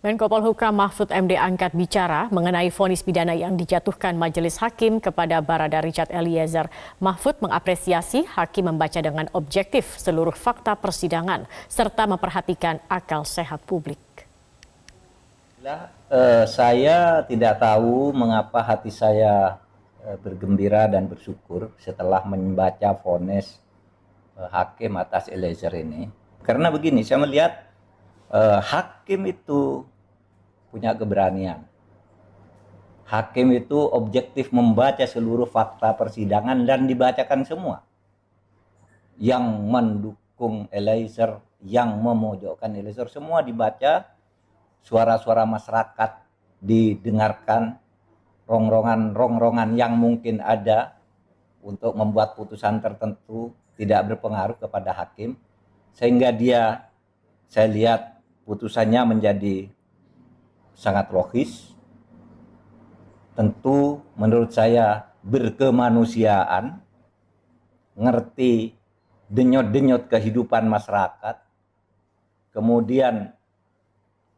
Menko Polhukam Mahfud MD angkat bicara mengenai vonis pidana yang dijatuhkan majelis hakim kepada Barada Richard Eliezer. Mahfud mengapresiasi hakim membaca dengan objektif seluruh fakta persidangan serta memperhatikan akal sehat publik. Eh, saya tidak tahu mengapa hati saya eh, bergembira dan bersyukur setelah membaca vonis eh, hakim atas Eliezer ini. Karena begini, saya melihat eh, hakim itu punya keberanian. Hakim itu objektif membaca seluruh fakta persidangan dan dibacakan semua. Yang mendukung Eliezer, yang memojokkan Eliezer, semua dibaca. Suara-suara masyarakat didengarkan, rongrongan-rongrongan yang mungkin ada untuk membuat putusan tertentu tidak berpengaruh kepada hakim. Sehingga dia, saya lihat putusannya menjadi sangat logis, tentu menurut saya berkemanusiaan, ngerti denyut-denyut kehidupan masyarakat, kemudian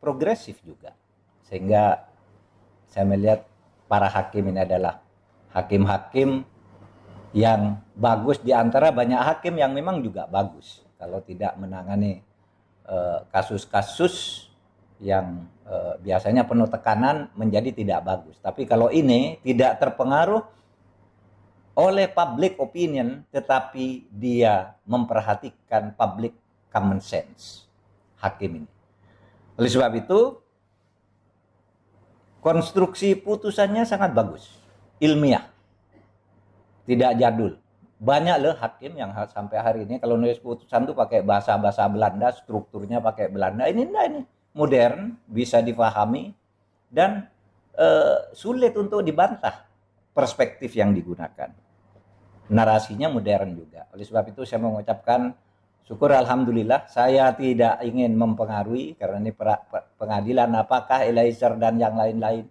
progresif juga. Sehingga saya melihat para hakim ini adalah hakim-hakim yang bagus di antara banyak hakim yang memang juga bagus kalau tidak menangani eh, kasus-kasus yang eh, biasanya penuh tekanan menjadi tidak bagus. Tapi kalau ini tidak terpengaruh oleh public opinion tetapi dia memperhatikan public common sense hakim ini. Oleh sebab itu konstruksi putusannya sangat bagus, ilmiah. Tidak jadul. Banyak loh hakim yang sampai hari ini kalau nulis putusan tuh pakai bahasa-bahasa Belanda, strukturnya pakai Belanda. Ini enggak ini modern, bisa difahami, dan eh, sulit untuk dibantah perspektif yang digunakan. Narasinya modern juga. Oleh sebab itu saya mengucapkan syukur Alhamdulillah saya tidak ingin mempengaruhi karena ini pengadilan apakah Eliezer dan yang lain-lain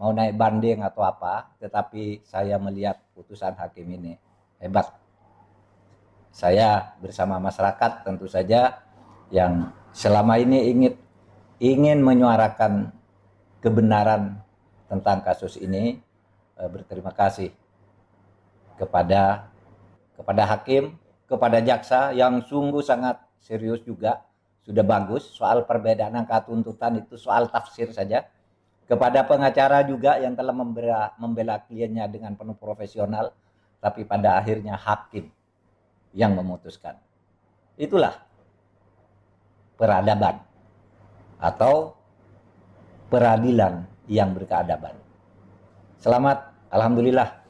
mau naik banding atau apa, tetapi saya melihat putusan hakim ini hebat. Saya bersama masyarakat tentu saja yang selama ini ingin ingin menyuarakan kebenaran tentang kasus ini eh, berterima kasih kepada kepada hakim, kepada jaksa yang sungguh sangat serius juga sudah bagus soal perbedaan angka tuntutan itu soal tafsir saja kepada pengacara juga yang telah membela, membela kliennya dengan penuh profesional tapi pada akhirnya hakim yang memutuskan itulah peradaban atau peradilan yang berkeadaban. Selamat, alhamdulillah.